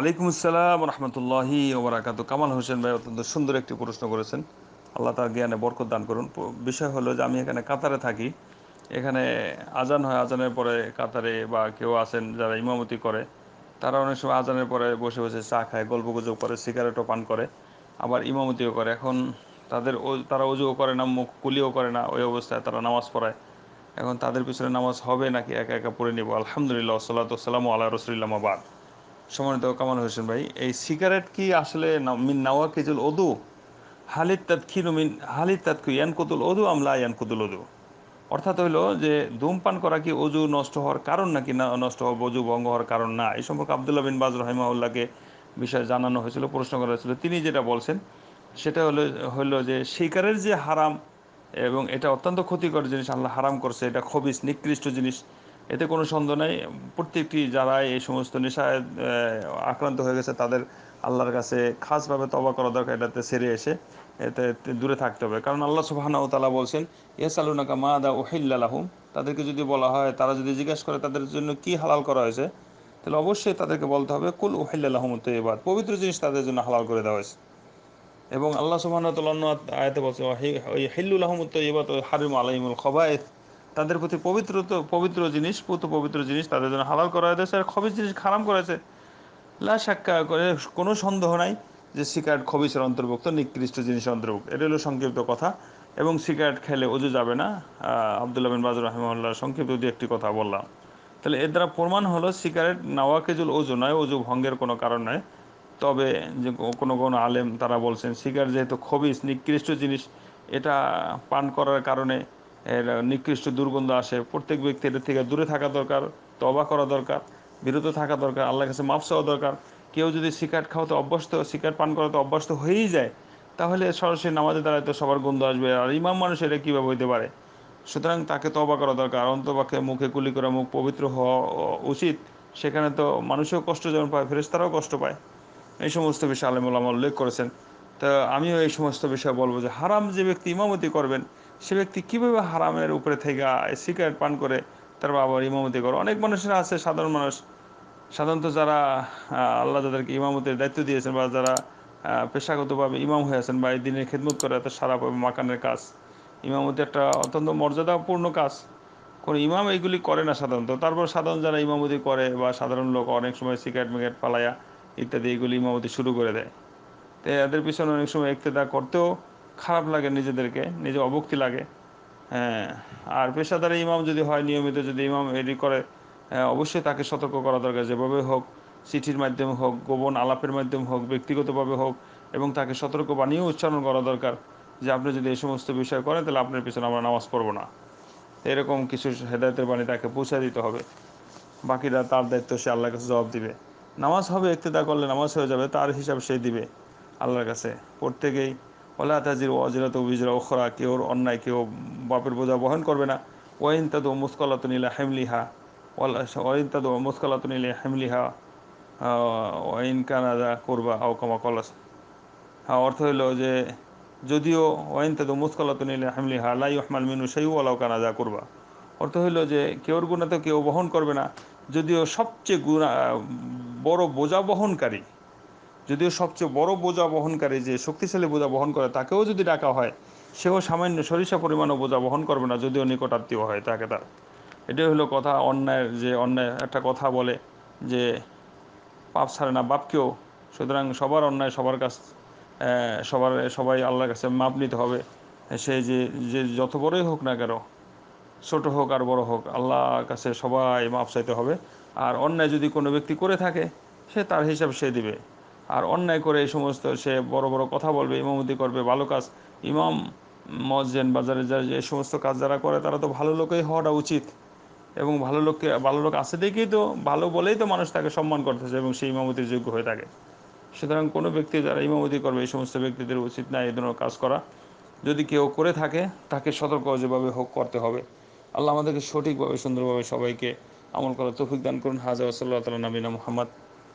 আলাইকুম আসসালাম রহমতুল্লাহি ওবরাকাত কামাল হোসেন ভাই অত্যন্ত সুন্দর একটি প্রশ্ন করেছেন আল্লাহ তার জ্ঞানে বরকত দান করুন বিষয় হলো যে আমি এখানে কাতারে থাকি এখানে আজান হয় আজানের পরে কাতারে বা কেউ আছেন যারা ইমামতি করে তারা অনেক সময় আজানের পরে বসে বসে চা খায় গল্প গুজব করে সিগারেটও পান করে আবার ইমামতিও করে এখন তাদের তারা অজুও করে না মুখ কুলিও করে না ওই অবস্থায় তারা নামাজ পড়ায় এখন তাদের পিছনে নামাজ হবে নাকি একা একা পড়ে নেব আলহামদুলিল্লাহ সাল্লা সাল্লাম আল্লাহ বাদ সম্মানিত কামাল হোসেন ভাই এই সিগারেট কি আসলে মিন নাওয়া কেজুল ওদু হালিদ তাৎখিনু মিন হালিদ ইয়ান কুতুল ওদু আমলা কুতুল ওদু অর্থাৎ হইল যে ধূমপান করা কি অজু নষ্ট হওয়ার কারণ নাকি না নষ্ট হওয়া অজু ভঙ্গ হওয়ার কারণ না এই সম্পর্কে আবদুল্লাহ বিন বাজ রহিমাউল্লাহকে বিষয়ে জানানো হয়েছিল প্রশ্ন করা হয়েছিল তিনি যেটা বলছেন সেটা হলো হলো যে শিকারের যে হারাম এবং এটা অত্যন্ত ক্ষতিকর জিনিস আল্লাহ হারাম করছে এটা খবিস নিকৃষ্ট জিনিস এতে কোনো সন্দেহ নেই প্রত্যেকটি যারা এই সমস্ত নেশায় আক্রান্ত হয়ে গেছে তাদের আল্লাহর কাছে খাসভাবে তবা করা দরকার এটাতে সেরে এসে এতে দূরে থাকতে হবে কারণ আল্লাহ সুবাহানা তালা বলছেন ইয়াসালুনাকা মা দা ওহিল্লাহুম তাদেরকে যদি বলা হয় তারা যদি জিজ্ঞাসা করে তাদের জন্য কি হালাল করা হয়েছে তাহলে অবশ্যই তাদেরকে বলতে হবে কুল ওহিল্লাহম তৈবাদ পবিত্র জিনিস তাদের জন্য হালাল করে দেওয়া হয়েছে এবং আল্লাহ সুবাহানাউ তাল্লাহ আয়তে বলছে হিল্লুল আহমদ তৈবাদ হারিম আলাইমুল খবায়েত তাদের প্রতি পবিত্র পবিত্র জিনিস পুত পবিত্র জিনিস তাদের জন্য হালাল করা হয়েছে আর খবিজ জিনিস হারাম করেছে লা সাক্ষা করে কোনো সন্দেহ নাই যে সিগারেট খবিজের অন্তর্ভুক্ত নিকৃষ্ট জিনিসের অন্তর্ভুক্ত এটা হলো সংক্ষিপ্ত কথা এবং সিগারেট খেলে অজু যাবে না আবদুল্লাহ বিন বাজুর রহমাল্লাহ সংক্ষিপ্ত দিয়ে একটি কথা বললাম তাহলে এর দ্বারা প্রমাণ হলো সিগারেট নাওয়াকেজুল অজু নয় অজু ভঙ্গের কোনো কারণ নয় তবে যে কোনো কোনো আলেম তারা বলছেন সিগারেট যেহেতু খবিজ নিকৃষ্ট জিনিস এটা পান করার কারণে নিকৃষ্ট দুর্গন্ধ আসে প্রত্যেক ব্যক্তি এটা থেকে দূরে থাকা দরকার তবা করা দরকার বিরত থাকা দরকার আল্লাহর কাছে মাফ চাওয়া দরকার কেউ যদি সিগারেট খাওয়াতে অভ্যস্ত সিগারেট পান করাতে অভ্যস্ত হয়েই যায় তাহলে সরাসরি নামাজে দাঁড়ায় তো সবার গন্ধ আসবে আর ইমাম মানুষ এটা কীভাবে হইতে পারে সুতরাং তাকে তবা করা দরকার অন্তবাকে মুখে কুলি করা মুখ পবিত্র হওয়া উচিত সেখানে তো মানুষও কষ্ট যেমন পায় ফেরেস্তারাও কষ্ট পায় এই সমস্ত বিষয়ে আমার উল্লেখ করেছেন তা আমিও এই সমস্ত বিষয়ে বলবো যে হারাম যে ব্যক্তি ইমামতি করবেন সে ব্যক্তি কীভাবে হারামের উপরে থেকে সিগারেট পান করে তার বাবার ইমামতি করে অনেক মানুষের আছে সাধারণ মানুষ সাধারণত যারা আল্লাহ যাদেরকে ইমামতের দায়িত্ব দিয়েছেন বা যারা পেশাগতভাবে ইমাম হয়ে আছেন বা এই দিনের খেদমত করে এত সারা মাকানের কাজ ইমামতি একটা অত্যন্ত মর্যাদাপূর্ণ কাজ কোনো ইমাম এইগুলি করে না সাধারণত তারপর সাধারণ যারা ইমামতি করে বা সাধারণ লোক অনেক সময় সিগারেট মিগারেট পালায়া ইত্যাদি এগুলি ইমামতি শুরু করে দেয় এদের পিছনে অনেক সময় একতেদা করতেও খারাপ লাগে নিজেদেরকে নিজে অবক্তি লাগে হ্যাঁ আর পেশাদার ইমাম যদি হয় নিয়মিত যদি ইমাম এডি করে অবশ্যই তাকে সতর্ক করা দরকার যেভাবে হোক চিঠির মাধ্যমে হোক গোপন আলাপের মাধ্যমে হোক ব্যক্তিগতভাবে হোক এবং তাকে সতর্ক বানিয়েও উচ্চারণ করা দরকার যে আপনি যদি এই সমস্ত বিষয় করেন তাহলে আপনার পিছনে আমরা নামাজ পড়বো না এরকম কিছু হেদায়তের বাণী তাকে পৌঁছা দিতে হবে বাকিরা তার দায়িত্ব সে আল্লাহ কাছে জবাব দিবে নামাজ হবে ইত্তেদা করলে নামাজ হয়ে যাবে তার হিসাব সে দিবে আল্লাহর কাছে প্রত্যেকেই ওলা তাজির ওয়াজিরাত বিজরা ওখরা কেউ অন্যায় কেউ বাপের বোঝা বহন করবে না ওয়াইন তাদু নীলা হেমলিহা তাদ ও তাদু নীলা হেমলিহা ওয়াইন কানাদা করবা আওকামা কলস হ্যাঁ অর্থ হইল যে যদিও ওয়াইন তাদু নীলা হেমলিহা লাই ওহমাল মিনু সেই ওয়ালাও কানাদা করবা অর্থ হইল যে কেউর গুণা তো কেউ বহন করবে না যদিও সবচেয়ে গুণা বড় বোঝা বহনকারী যদিও সবচেয়ে বড় বোঝা বহনকারী যে শক্তিশালী বোঝা বহন করে তাকেও যদি ডাকা হয় সেও সামান্য সরিষা পরিমাণও বোঝা বহন করবে না যদিও নিকটাত্মীয় হয় তাকে তার এটাই হলো কথা অন্যায়ের যে অন্যায় একটা কথা বলে যে পাপ ছাড়ে না বাপকেও সুতরাং সবার অন্যায় সবার কাছ সবার সবাই আল্লাহর কাছে মাপ নিতে হবে সে যে যে যত বড়ই হোক না কেন ছোট হোক আর বড় হোক আল্লাহর কাছে সবাই মাপ চাইতে হবে আর অন্যায় যদি কোনো ব্যক্তি করে থাকে সে তার হিসাব সে দিবে আর অন্যায় করে এই সমস্ত সে বড় বড় কথা বলবে ইমামতি করবে ভালো কাজ ইমাম মসজেন বাজারে যারা যে সমস্ত কাজ যারা করে তারা তো ভালো লোকেই হওয়াটা উচিত এবং ভালো লোককে ভালো লোক আছে দেখেই তো ভালো বলেই তো মানুষ তাকে সম্মান করতেছে এবং সেই ইমামতির যোগ্য হয়ে থাকে সুতরাং কোনো ব্যক্তি যারা ইমামতি করবে এই সমস্ত ব্যক্তিদের উচিত না এই ধরনের কাজ করা যদি কেউ করে থাকে তাকে সতর্ক যেভাবে হোক করতে হবে আল্লাহ আমাদেরকে সঠিকভাবে সুন্দরভাবে সবাইকে আমল করার তৌফিক দান করুন হাজার সাল্লাহ তালা নবীনা মোহাম্মদ